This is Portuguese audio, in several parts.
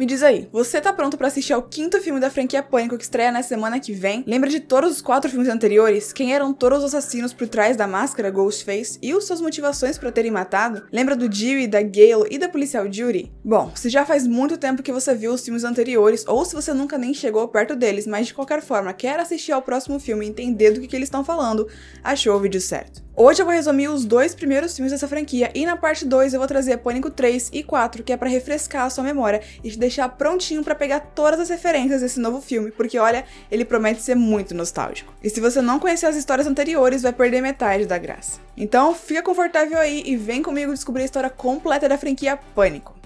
Me diz aí, você tá pronto para assistir ao quinto filme da franquia Pânico que estreia na semana que vem? Lembra de todos os quatro filmes anteriores? Quem eram todos os assassinos por trás da máscara Ghostface e os suas motivações para terem matado? Lembra do Dewey, da Gale e da policial Judy? Bom, se já faz muito tempo que você viu os filmes anteriores ou se você nunca nem chegou perto deles, mas de qualquer forma quer assistir ao próximo filme e entender do que, que eles estão falando, achou o vídeo certo. Hoje eu vou resumir os dois primeiros filmes dessa franquia e na parte 2 eu vou trazer Pânico 3 e 4, que é para refrescar a sua memória e te deixar prontinho para pegar todas as referências desse novo filme, porque olha, ele promete ser muito nostálgico. E se você não conhecer as histórias anteriores, vai perder metade da graça. Então, fica confortável aí e vem comigo descobrir a história completa da franquia Pânico.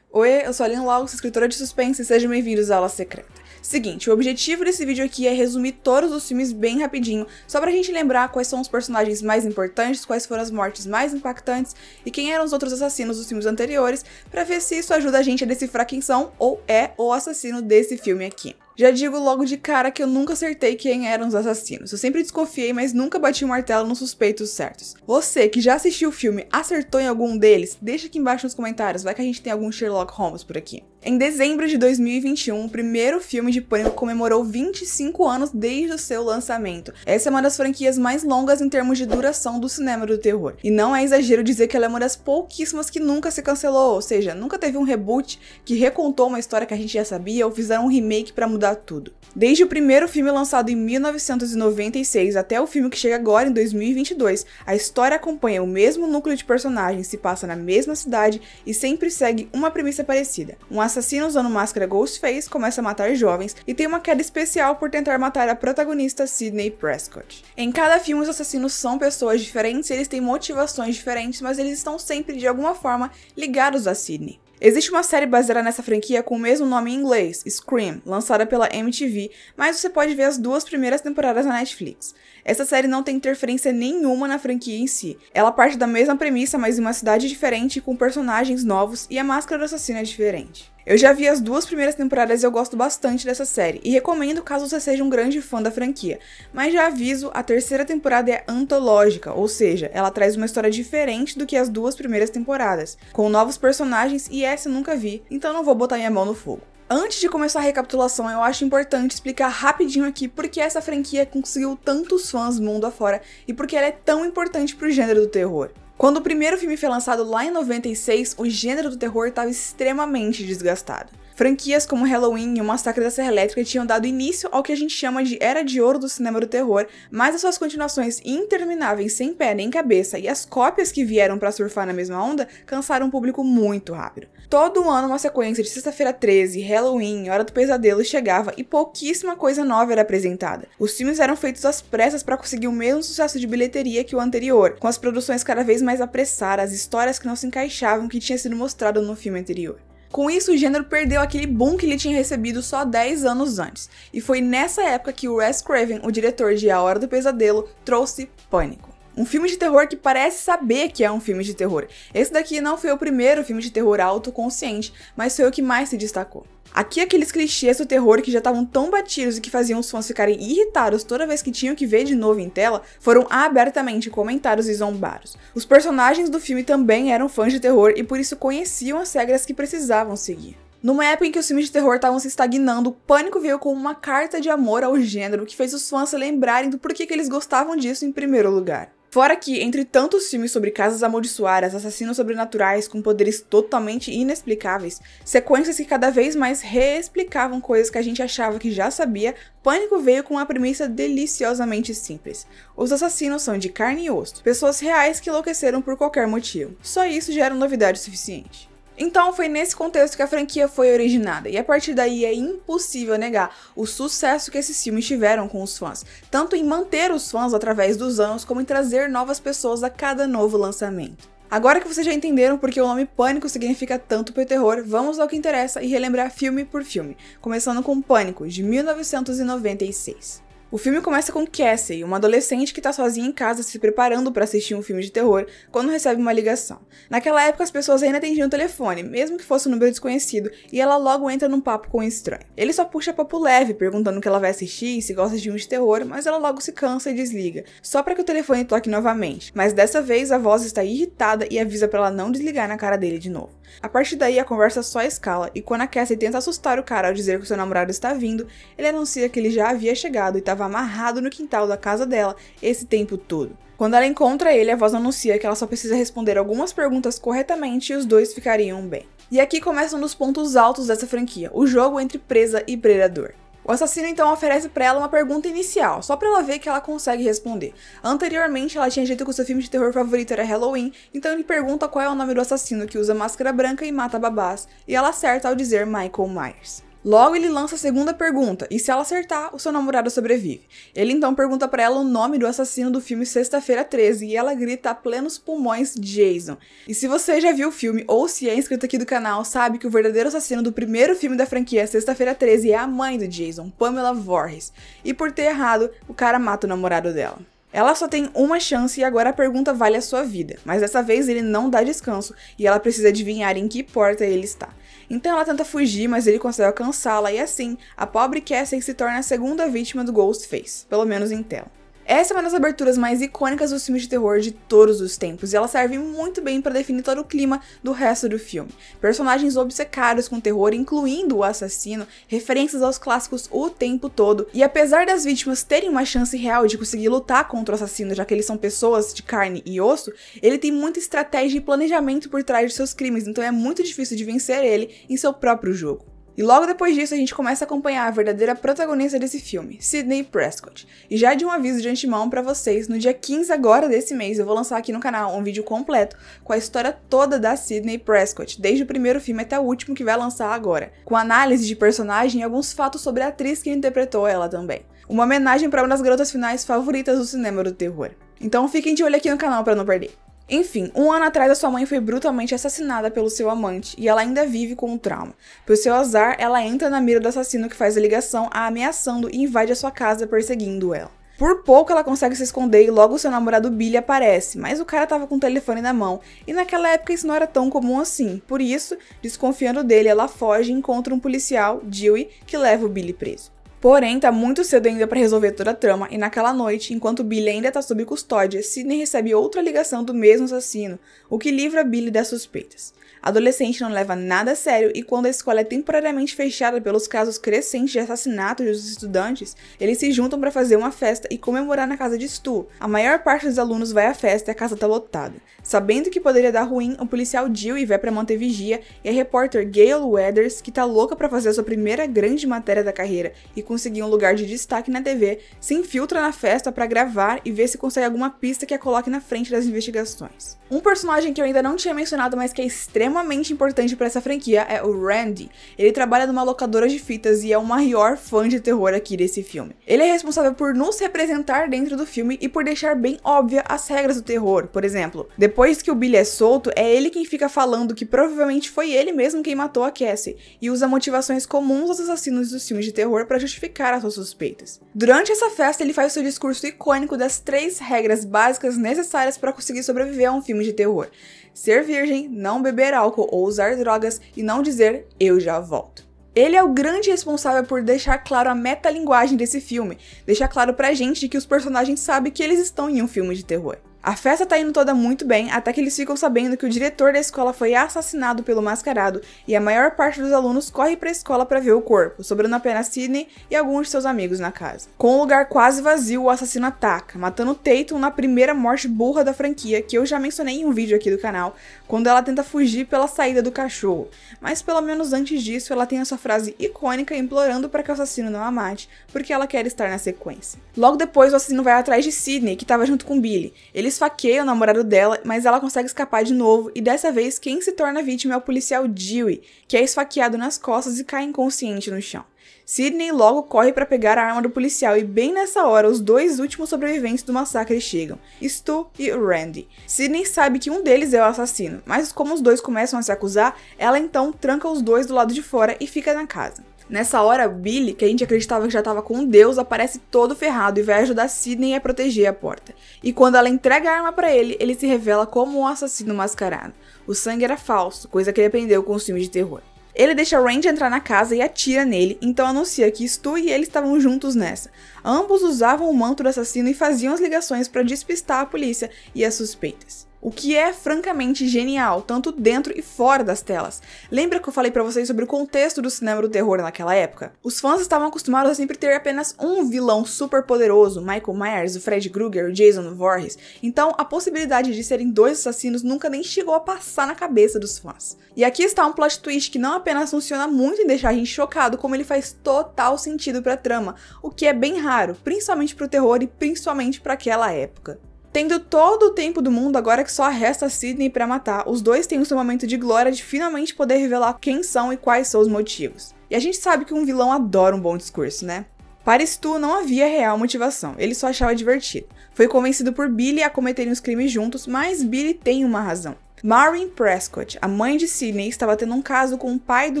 Oê, eu sou a Aline Laux, escritora de suspense, e sejam bem-vindos à Aula Secreta. Seguinte, o objetivo desse vídeo aqui é resumir todos os filmes bem rapidinho, só pra gente lembrar quais são os personagens mais importantes, quais foram as mortes mais impactantes e quem eram os outros assassinos dos filmes anteriores, pra ver se isso ajuda a gente a decifrar quem são ou é o assassino desse filme aqui. Já digo logo de cara que eu nunca acertei quem eram os assassinos. Eu sempre desconfiei, mas nunca bati o martelo nos suspeitos certos. Você que já assistiu o filme acertou em algum deles? Deixa aqui embaixo nos comentários, vai que a gente tem algum Sherlock Holmes por aqui. Em dezembro de 2021, o primeiro filme de Pânico comemorou 25 anos desde o seu lançamento. Essa é uma das franquias mais longas em termos de duração do cinema do terror. E não é exagero dizer que ela é uma das pouquíssimas que nunca se cancelou, ou seja, nunca teve um reboot que recontou uma história que a gente já sabia ou fizeram um remake para mudar mudar tudo. Desde o primeiro filme lançado em 1996 até o filme que chega agora em 2022, a história acompanha o mesmo núcleo de personagens, se passa na mesma cidade e sempre segue uma premissa parecida. Um assassino usando máscara Ghostface começa a matar jovens e tem uma queda especial por tentar matar a protagonista Sidney Prescott. Em cada filme, os assassinos são pessoas diferentes, eles têm motivações diferentes, mas eles estão sempre de alguma forma ligados a Sidney. Existe uma série baseada nessa franquia com o mesmo nome em inglês, Scream, lançada pela MTV, mas você pode ver as duas primeiras temporadas na Netflix. Essa série não tem interferência nenhuma na franquia em si. Ela parte da mesma premissa, mas em uma cidade diferente, com personagens novos e a máscara do assassino é diferente. Eu já vi as duas primeiras temporadas e eu gosto bastante dessa série, e recomendo caso você seja um grande fã da franquia. Mas já aviso, a terceira temporada é antológica, ou seja, ela traz uma história diferente do que as duas primeiras temporadas, com novos personagens e essa eu nunca vi, então não vou botar minha mão no fogo. Antes de começar a recapitulação, eu acho importante explicar rapidinho aqui por que essa franquia conseguiu tantos fãs mundo afora e por que ela é tão importante pro gênero do terror. Quando o primeiro filme foi lançado lá em 96, o gênero do terror estava extremamente desgastado. Franquias como Halloween e O Massacre da Serra Elétrica tinham dado início ao que a gente chama de Era de Ouro do cinema do terror, mas as suas continuações intermináveis, sem pé nem cabeça, e as cópias que vieram para surfar na mesma onda, cansaram o público muito rápido. Todo ano uma sequência de Sexta-feira 13, Halloween, Hora do Pesadelo chegava e pouquíssima coisa nova era apresentada. Os filmes eram feitos às pressas para conseguir o mesmo sucesso de bilheteria que o anterior, com as produções cada vez mais apressadas, histórias que não se encaixavam que tinha sido mostrado no filme anterior. Com isso, o gênero perdeu aquele boom que ele tinha recebido só 10 anos antes, e foi nessa época que Wes Craven, o diretor de A Hora do Pesadelo, trouxe Pânico um filme de terror que parece saber que é um filme de terror. Esse daqui não foi o primeiro filme de terror autoconsciente, mas foi o que mais se destacou. Aqui é aqueles clichês do terror que já estavam tão batidos e que faziam os fãs ficarem irritados toda vez que tinham que ver de novo em tela, foram abertamente comentados e zombados. Os personagens do filme também eram fãs de terror e por isso conheciam as regras que precisavam seguir. Numa época em que os filmes de terror estavam se estagnando, o Pânico veio como uma carta de amor ao gênero que fez os fãs se lembrarem do porquê que eles gostavam disso em primeiro lugar. Fora que, entre tantos filmes sobre casas amaldiçoadas, assassinos sobrenaturais com poderes totalmente inexplicáveis, sequências que cada vez mais reexplicavam coisas que a gente achava que já sabia, Pânico veio com uma premissa deliciosamente simples. Os assassinos são de carne e osso, pessoas reais que enlouqueceram por qualquer motivo. Só isso já era novidade suficiente. Então foi nesse contexto que a franquia foi originada, e a partir daí é impossível negar o sucesso que esses filmes tiveram com os fãs, tanto em manter os fãs através dos anos, como em trazer novas pessoas a cada novo lançamento. Agora que vocês já entenderam porque o nome Pânico significa tanto pelo terror, vamos ao que interessa e relembrar filme por filme, começando com Pânico, de 1996. O filme começa com Cassie, uma adolescente que está sozinha em casa se preparando para assistir um filme de terror quando recebe uma ligação. Naquela época, as pessoas ainda atendiam o telefone, mesmo que fosse um número desconhecido, e ela logo entra num papo com um estranho. Ele só puxa papo leve, perguntando o que ela vai assistir e se gosta de filmes de terror, mas ela logo se cansa e desliga, só para que o telefone toque novamente. Mas dessa vez, a voz está irritada e avisa para ela não desligar na cara dele de novo. A partir daí, a conversa só escala, e quando a Cassie tenta assustar o cara ao dizer que o seu namorado está vindo, ele anuncia que ele já havia chegado e estava amarrado no quintal da casa dela esse tempo todo. Quando ela encontra ele, a voz anuncia que ela só precisa responder algumas perguntas corretamente e os dois ficariam bem. E aqui começa um dos pontos altos dessa franquia, o jogo entre presa e predador. O assassino então oferece para ela uma pergunta inicial, só para ela ver que ela consegue responder. Anteriormente, ela tinha dito que o seu filme de terror favorito era Halloween, então ele pergunta qual é o nome do assassino que usa máscara branca e mata babás, e ela acerta ao dizer Michael Myers. Logo ele lança a segunda pergunta, e se ela acertar, o seu namorado sobrevive. Ele então pergunta para ela o nome do assassino do filme Sexta-feira 13 e ela grita a plenos pulmões Jason. E se você já viu o filme ou se é inscrito aqui do canal, sabe que o verdadeiro assassino do primeiro filme da franquia Sexta-feira 13 é a mãe do Jason, Pamela Voorhees. E por ter errado, o cara mata o namorado dela. Ela só tem uma chance e agora a pergunta vale a sua vida, mas dessa vez ele não dá descanso e ela precisa adivinhar em que porta ele está. Então ela tenta fugir, mas ele consegue alcançá-la e assim, a pobre Cassie se torna a segunda vítima do Ghostface, pelo menos em tela. Essa é uma das aberturas mais icônicas dos filmes de terror de todos os tempos, e ela serve muito bem para definir todo o clima do resto do filme. Personagens obcecados com terror, incluindo o assassino, referências aos clássicos o tempo todo, e apesar das vítimas terem uma chance real de conseguir lutar contra o assassino, já que eles são pessoas de carne e osso, ele tem muita estratégia e planejamento por trás de seus crimes, então é muito difícil de vencer ele em seu próprio jogo. E logo depois disso, a gente começa a acompanhar a verdadeira protagonista desse filme, Sidney Prescott. E já de um aviso de antemão para vocês, no dia 15 agora desse mês, eu vou lançar aqui no canal um vídeo completo com a história toda da Sidney Prescott, desde o primeiro filme até o último que vai lançar agora, com análise de personagem e alguns fatos sobre a atriz que interpretou ela também. Uma homenagem para uma das garotas finais favoritas do cinema do terror. Então fiquem de olho aqui no canal para não perder. Enfim, um ano atrás a sua mãe foi brutalmente assassinada pelo seu amante e ela ainda vive com o trauma. Por seu azar, ela entra na mira do assassino que faz a ligação, a ameaçando e invade a sua casa perseguindo ela. Por pouco ela consegue se esconder e logo seu namorado Billy aparece, mas o cara tava com o telefone na mão e naquela época isso não era tão comum assim. Por isso, desconfiando dele, ela foge e encontra um policial, Dewey, que leva o Billy preso. Porém, tá muito cedo ainda para resolver toda a trama, e naquela noite, enquanto Billy ainda tá sob custódia, Sidney recebe outra ligação do mesmo assassino, o que livra Billy das suspeitas. A adolescente não leva nada a sério e quando a escola é temporariamente fechada pelos casos crescentes de assassinatos dos estudantes, eles se juntam para fazer uma festa e comemorar na casa de Stu. A maior parte dos alunos vai à festa e a casa tá lotada. Sabendo que poderia dar ruim, o policial Jill e vai para manter vigia e a repórter Gail Weathers, que tá louca para fazer a sua primeira grande matéria da carreira e conseguir um lugar de destaque na TV, se infiltra na festa para gravar e ver se consegue alguma pista que a coloque na frente das investigações. Um personagem que eu ainda não tinha mencionado, mas que é extremamente importante para essa franquia é o Randy. Ele trabalha numa locadora de fitas e é o maior fã de terror aqui desse filme. Ele é responsável por nos representar dentro do filme e por deixar bem óbvia as regras do terror. Por exemplo, depois que o Billy é solto, é ele quem fica falando que provavelmente foi ele mesmo quem matou a Cassie e usa motivações comuns aos assassinos dos filmes de terror para justificar justificar as suas suspeitas. Durante essa festa, ele faz seu discurso icônico das três regras básicas necessárias para conseguir sobreviver a um filme de terror: ser virgem, não beber álcool ou usar drogas e não dizer eu já volto. Ele é o grande responsável por deixar claro a metalinguagem desse filme, deixar claro pra gente que os personagens sabem que eles estão em um filme de terror. A festa tá indo toda muito bem, até que eles ficam sabendo que o diretor da escola foi assassinado pelo mascarado e a maior parte dos alunos corre para a escola para ver o corpo, sobrando apenas Sidney e alguns de seus amigos na casa. Com o lugar quase vazio, o assassino ataca, matando Tatum na primeira morte burra da franquia, que eu já mencionei em um vídeo aqui do canal, quando ela tenta fugir pela saída do cachorro. Mas pelo menos antes disso, ela tem a sua frase icônica implorando para que o assassino não a mate, porque ela quer estar na sequência. Logo depois, o assassino vai atrás de Sidney, que estava junto com Billy. Ele esfaqueia o namorado dela, mas ela consegue escapar de novo e dessa vez quem se torna vítima é o policial Dewey, que é esfaqueado nas costas e cai inconsciente no chão. Sidney logo corre para pegar a arma do policial e bem nessa hora os dois últimos sobreviventes do massacre chegam, Stu e Randy. Sidney sabe que um deles é o assassino, mas como os dois começam a se acusar, ela então tranca os dois do lado de fora e fica na casa. Nessa hora, Billy, que a gente acreditava que já estava com Deus, aparece todo ferrado e vai ajudar Sidney a proteger a porta. E quando ela entrega a arma para ele, ele se revela como um assassino mascarado. O sangue era falso, coisa que ele aprendeu com os filmes de terror. Ele deixa Randy entrar na casa e atira nele, então anuncia que Stu e ele estavam juntos nessa. Ambos usavam o manto do assassino e faziam as ligações para despistar a polícia e as suspeitas o que é francamente genial, tanto dentro e fora das telas. Lembra que eu falei para vocês sobre o contexto do cinema do terror naquela época? Os fãs estavam acostumados a sempre ter apenas um vilão super poderoso, Michael Myers, o Fred Krueger, o Jason Voorhees, então a possibilidade de serem dois assassinos nunca nem chegou a passar na cabeça dos fãs. E aqui está um plot twist que não apenas funciona muito em deixar a gente chocado, como ele faz total sentido para a trama, o que é bem raro, principalmente para o terror e principalmente para aquela época. Tendo todo o tempo do mundo, agora que só resta Sidney para matar, os dois têm o um seu momento de glória de finalmente poder revelar quem são e quais são os motivos. E a gente sabe que um vilão adora um bom discurso, né? Para Stu não havia real motivação, ele só achava divertido. Foi convencido por Billy a cometerem os crimes juntos, mas Billy tem uma razão. Maureen Prescott, a mãe de Sidney, estava tendo um caso com o pai do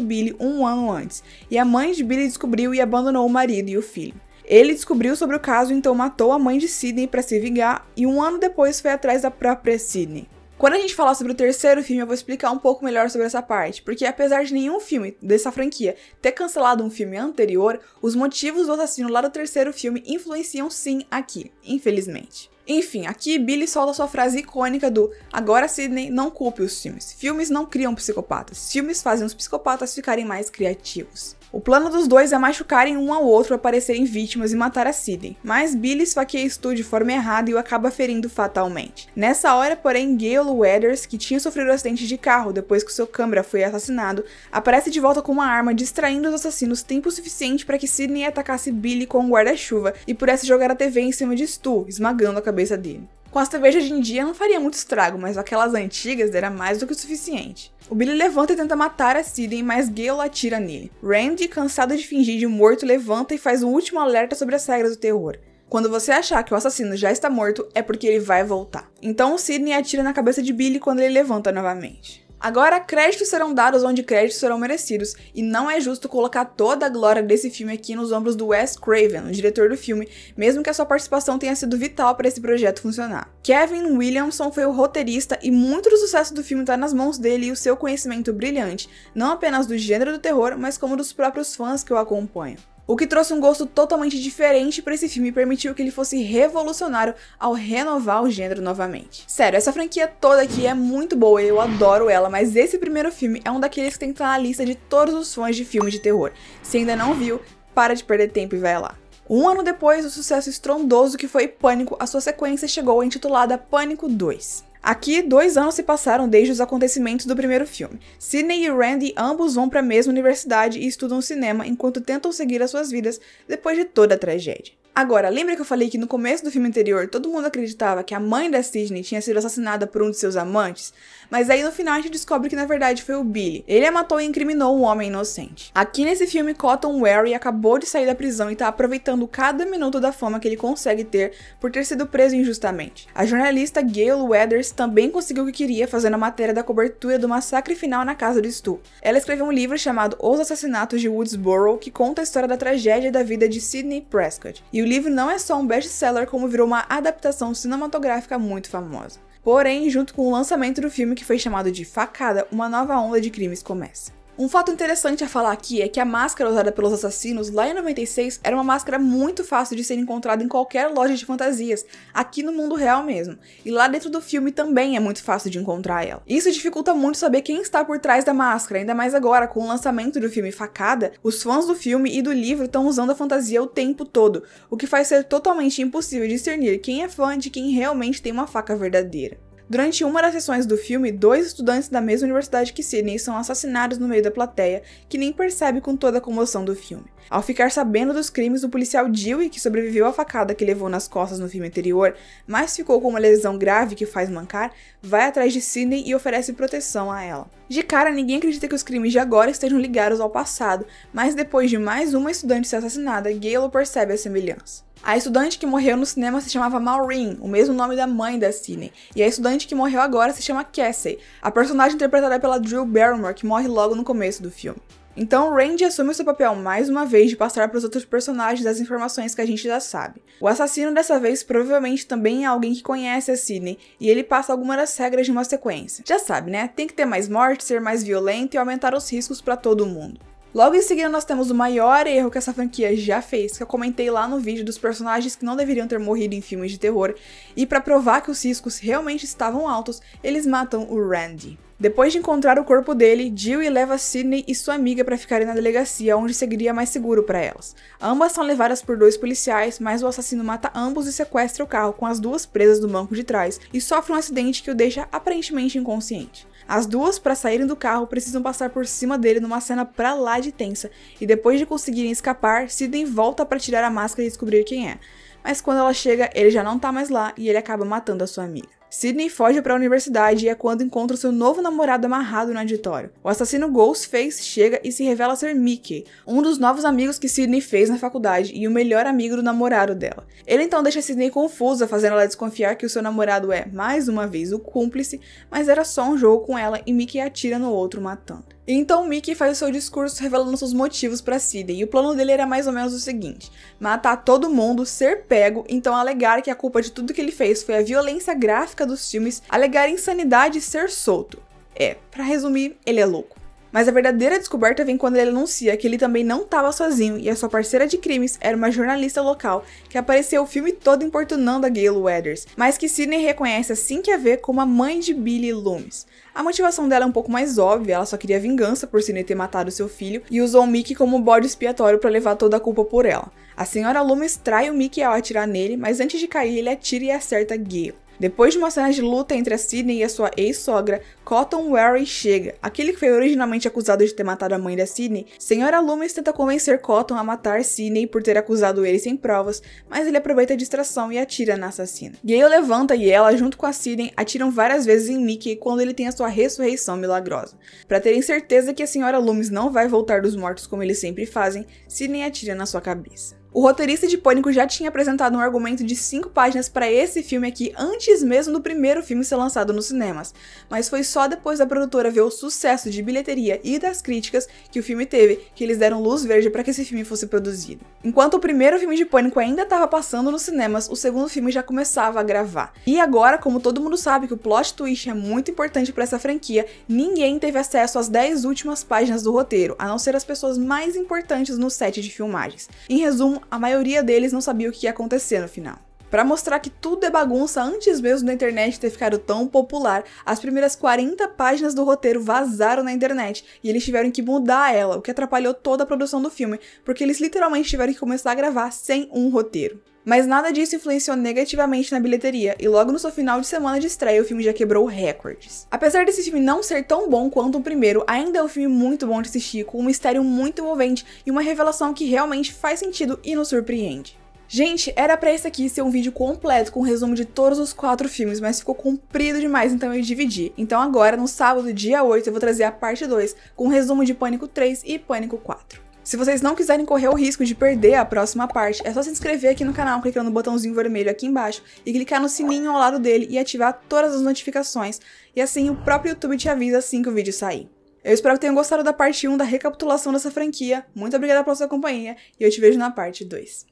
Billy um ano antes, e a mãe de Billy descobriu e abandonou o marido e o filho. Ele descobriu sobre o caso, então matou a mãe de Sidney para se vingar e um ano depois foi atrás da própria Sidney. Quando a gente falar sobre o terceiro filme, eu vou explicar um pouco melhor sobre essa parte, porque apesar de nenhum filme dessa franquia ter cancelado um filme anterior, os motivos do assassino lá do terceiro filme influenciam sim aqui, infelizmente. Enfim, aqui Billy solta sua frase icônica do Agora Sidney, não culpe os filmes. Filmes não criam psicopatas, filmes fazem os psicopatas ficarem mais criativos. O plano dos dois é machucarem um ao outro, aparecerem vítimas e matar a Sidney, mas Billy esfaqueia Stu de forma errada e o acaba ferindo fatalmente. Nessa hora, porém, Gale Weathers, que tinha sofrido um acidente de carro depois que seu câmera foi assassinado, aparece de volta com uma arma, distraindo os assassinos tempo suficiente para que Sidney atacasse Billy com um guarda-chuva e pudesse jogar a TV em cima de Stu, esmagando a cabeça dele. Com as TVs de hoje em dia não faria muito estrago, mas aquelas antigas era mais do que o suficiente. O Billy levanta e tenta matar a Sidney, mas Gale atira nele. Randy, cansado de fingir de morto, levanta e faz um último alerta sobre as regras do terror. Quando você achar que o assassino já está morto, é porque ele vai voltar. Então Sidney atira na cabeça de Billy quando ele levanta novamente. Agora, créditos serão dados onde créditos serão merecidos, e não é justo colocar toda a glória desse filme aqui nos ombros do Wes Craven, o diretor do filme, mesmo que a sua participação tenha sido vital para esse projeto funcionar. Kevin Williamson foi o roteirista e muito do sucesso do filme está nas mãos dele e o seu conhecimento brilhante, não apenas do gênero do terror, mas como dos próprios fãs que o acompanham. O que trouxe um gosto totalmente diferente para esse filme e permitiu que ele fosse revolucionário ao renovar o gênero novamente. Sério, essa franquia toda aqui é muito boa e eu adoro ela, mas esse primeiro filme é um daqueles que tem que estar na lista de todos os fãs de filme de terror. Se ainda não viu, para de perder tempo e vai lá. Um ano depois do sucesso estrondoso que foi Pânico, a sua sequência chegou intitulada Pânico 2. Aqui, dois anos se passaram desde os acontecimentos do primeiro filme. Sidney e Randy ambos vão para a mesma universidade e estudam cinema enquanto tentam seguir as suas vidas depois de toda a tragédia. Agora, lembra que eu falei que no começo do filme anterior todo mundo acreditava que a mãe da Sidney tinha sido assassinada por um de seus amantes? Mas aí no final a gente descobre que na verdade foi o Billy. Ele a matou e incriminou um homem inocente. Aqui nesse filme, Cotton Wary acabou de sair da prisão e tá aproveitando cada minuto da fama que ele consegue ter por ter sido preso injustamente. A jornalista Gail Weathers também conseguiu o que queria fazendo a matéria da cobertura do massacre final na casa de Stu. Ela escreveu um livro chamado Os Assassinatos de Woodsboro, que conta a história da tragédia da vida de Sidney Prescott. E o livro não é só um best-seller, como virou uma adaptação cinematográfica muito famosa. Porém, junto com o lançamento do filme que foi chamado de Facada, uma nova onda de crimes começa. Um fato interessante a falar aqui é que a máscara usada pelos assassinos lá em 96 era uma máscara muito fácil de ser encontrada em qualquer loja de fantasias, aqui no mundo real mesmo. E lá dentro do filme também é muito fácil de encontrar ela. Isso dificulta muito saber quem está por trás da máscara, ainda mais agora com o lançamento do filme Facada, os fãs do filme e do livro estão usando a fantasia o tempo todo, o que faz ser totalmente impossível discernir quem é fã de quem realmente tem uma faca verdadeira. Durante uma das sessões do filme, dois estudantes da mesma universidade que Sidney são assassinados no meio da plateia, que nem percebe com toda a comoção do filme. Ao ficar sabendo dos crimes o policial Dewey, que sobreviveu à facada que levou nas costas no filme anterior, mas ficou com uma lesão grave que faz mancar, vai atrás de Sidney e oferece proteção a ela. De cara, ninguém acredita que os crimes de agora estejam ligados ao passado, mas depois de mais uma estudante ser assassinada, Gale percebe a semelhança. A estudante que morreu no cinema se chamava Maureen, o mesmo nome da mãe da Sidney, e a estudante que morreu agora se chama Cassie, a personagem interpretada pela Drew Barrymore, que morre logo no começo do filme. Então, Randy assume seu papel mais uma vez de passar para os outros personagens as informações que a gente já sabe. O assassino dessa vez provavelmente também é alguém que conhece a Sidney, e ele passa algumas das regras de uma sequência. Já sabe, né? Tem que ter mais morte, ser mais violento e aumentar os riscos para todo mundo. Logo em seguida, nós temos o maior erro que essa franquia já fez, que eu comentei lá no vídeo dos personagens que não deveriam ter morrido em filmes de terror, e para provar que os riscos realmente estavam altos, eles matam o Randy. Depois de encontrar o corpo dele, e leva Sidney e sua amiga para ficarem na delegacia, onde seguiria mais seguro para elas. Ambas são levadas por dois policiais, mas o assassino mata ambos e sequestra o carro com as duas presas do banco de trás, e sofre um acidente que o deixa aparentemente inconsciente. As duas, para saírem do carro, precisam passar por cima dele numa cena pra lá de tensa, e depois de conseguirem escapar, Sidney volta para tirar a máscara e descobrir quem é. Mas quando ela chega, ele já não tá mais lá e ele acaba matando a sua amiga. Sidney foge para a universidade e é quando encontra seu novo namorado amarrado no auditório. O assassino Ghostface chega e se revela ser Mickey, um dos novos amigos que Sidney fez na faculdade e o melhor amigo do namorado dela. Ele então deixa Sidney confusa, fazendo ela desconfiar que o seu namorado é, mais uma vez, o cúmplice, mas era só um jogo com ela e Mickey atira no outro, matando. Então Mickey faz o seu discurso revelando seus motivos para Sidney, e o plano dele era mais ou menos o seguinte: matar todo mundo, ser pego, então alegar que a culpa de tudo que ele fez foi a violência gráfica dos filmes, alegar insanidade e ser solto. É, para resumir, ele é louco. Mas a verdadeira descoberta vem quando ele anuncia que ele também não estava sozinho e a sua parceira de crimes era uma jornalista local que apareceu o filme todo importunando a Gayle Weathers, mas que Sidney reconhece assim que a vê como a mãe de Billy Loomis. A motivação dela é um pouco mais óbvia, ela só queria vingança por Sidney ter matado seu filho e usou o Mickey como bode expiatório para levar toda a culpa por ela. A senhora Loomis trai o Mickey ao atirar nele, mas antes de cair ele atira e acerta Gale. Depois de uma cena de luta entre a Sidney e a sua ex-sogra, Cotton Wary chega. Aquele que foi originalmente acusado de ter matado a mãe da Sidney, Senhora Loomis tenta convencer Cotton a matar Sidney por ter acusado ele sem provas, mas ele aproveita a distração e atira na assassina. Gale levanta e ela, junto com a Sidney, atiram várias vezes em Mickey quando ele tem a sua ressurreição milagrosa. Para terem certeza que a Senhora Loomis não vai voltar dos mortos como eles sempre fazem, Sidney atira na sua cabeça. O roteirista de Pânico já tinha apresentado um argumento de 5 páginas para esse filme aqui antes mesmo do primeiro filme ser lançado nos cinemas, mas foi só depois da produtora ver o sucesso de bilheteria e das críticas que o filme teve que eles deram luz verde para que esse filme fosse produzido. Enquanto o primeiro filme de Pânico ainda estava passando nos cinemas, o segundo filme já começava a gravar. E agora, como todo mundo sabe que o plot twist é muito importante para essa franquia, ninguém teve acesso às 10 últimas páginas do roteiro, a não ser as pessoas mais importantes no set de filmagens. Em resumo, a maioria deles não sabia o que ia acontecer no final. Para mostrar que tudo é bagunça antes mesmo da internet ter ficado tão popular, as primeiras 40 páginas do roteiro vazaram na internet e eles tiveram que mudar ela, o que atrapalhou toda a produção do filme, porque eles literalmente tiveram que começar a gravar sem um roteiro. Mas nada disso influenciou negativamente na bilheteria, e logo no seu final de semana de estreia o filme já quebrou recordes. Apesar desse filme não ser tão bom quanto o primeiro, ainda é um filme muito bom de assistir, com um mistério muito envolvente e uma revelação que realmente faz sentido e nos surpreende. Gente, era para esse aqui ser um vídeo completo com um resumo de todos os quatro filmes, mas ficou comprido demais, então eu dividi. Então agora, no sábado, dia 8, eu vou trazer a parte 2, com um resumo de Pânico 3 e Pânico 4. Se vocês não quiserem correr o risco de perder a próxima parte, é só se inscrever aqui no canal clicando no botãozinho vermelho aqui embaixo e clicar no sininho ao lado dele e ativar todas as notificações, e assim o próprio YouTube te avisa assim que o vídeo sair. Eu espero que tenham gostado da parte 1 da recapitulação dessa franquia, muito obrigada pela sua companhia e eu te vejo na parte 2.